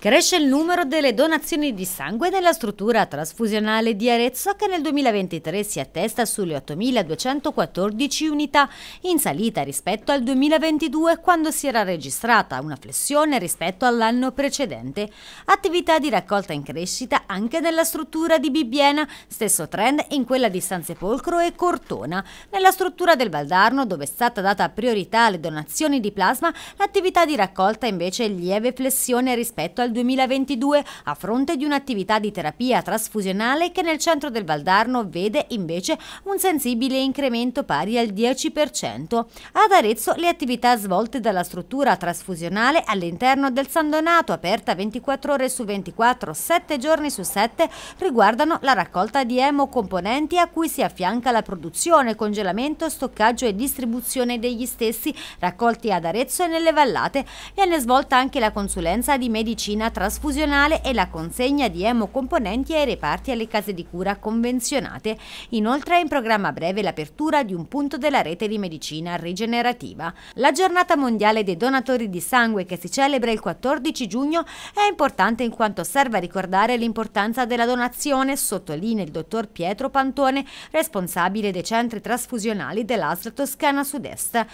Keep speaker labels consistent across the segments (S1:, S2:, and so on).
S1: Cresce il numero delle donazioni di sangue nella struttura trasfusionale di Arezzo che nel 2023 si attesta sulle 8.214 unità, in salita rispetto al 2022 quando si era registrata una flessione rispetto all'anno precedente. Attività di raccolta in crescita anche nella struttura di Bibbiena, stesso trend in quella di San Sepolcro e Cortona. Nella struttura del Valdarno, dove è stata data priorità alle donazioni di plasma, l'attività di raccolta invece è lieve flessione rispetto al dal 2022 a fronte di un'attività di terapia trasfusionale che nel centro del Valdarno vede invece un sensibile incremento pari al 10%. Ad Arezzo le attività svolte dalla struttura trasfusionale all'interno del San Donato, aperta 24 ore su 24, 7 giorni su 7, riguardano la raccolta di emocomponenti a cui si affianca la produzione, congelamento, stoccaggio e distribuzione degli stessi raccolti ad Arezzo e nelle vallate viene svolta anche la consulenza di medicina medicina trasfusionale e la consegna di emocomponenti ai reparti e alle case di cura convenzionate. Inoltre è in programma breve l'apertura di un punto della rete di medicina rigenerativa. La giornata mondiale dei donatori di sangue che si celebra il 14 giugno è importante in quanto serve a ricordare l'importanza della donazione, sottolinea il dottor Pietro Pantone, responsabile dei centri trasfusionali dell'ASL Toscana Sud-Est.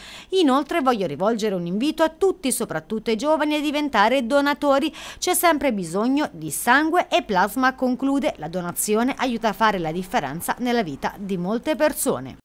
S1: Inoltre voglio rivolgere un invito a tutti, soprattutto ai giovani, a diventare donatori c'è sempre bisogno di sangue e plasma, conclude. La donazione aiuta a fare la differenza nella vita di molte persone.